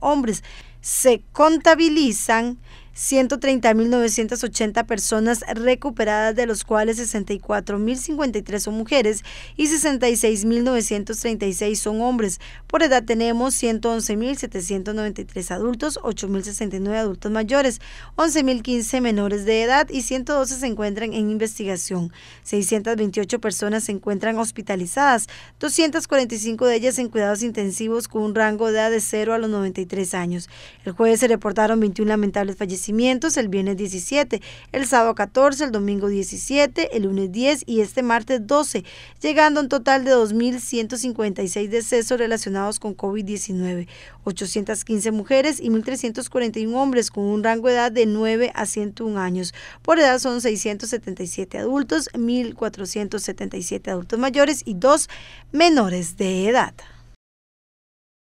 hombres. Se contabilizan 130.980 personas recuperadas, de los cuales 64.053 son mujeres y 66.936 son hombres. Por edad tenemos 111.793 adultos, 8.069 adultos mayores, 11.015 menores de edad y 112 se encuentran en investigación. 628 personas se encuentran hospitalizadas, 245 de ellas en cuidados intensivos con un rango de edad de 0 a los 93 años. El jueves se reportaron 21 lamentables fallecimientos el viernes 17, el sábado 14, el domingo 17, el lunes 10 y este martes 12, llegando a un total de 2.156 decesos relacionados con COVID-19, 815 mujeres y 1.341 hombres con un rango de edad de 9 a 101 años. Por edad son 677 adultos, 1.477 adultos mayores y 2 menores de edad.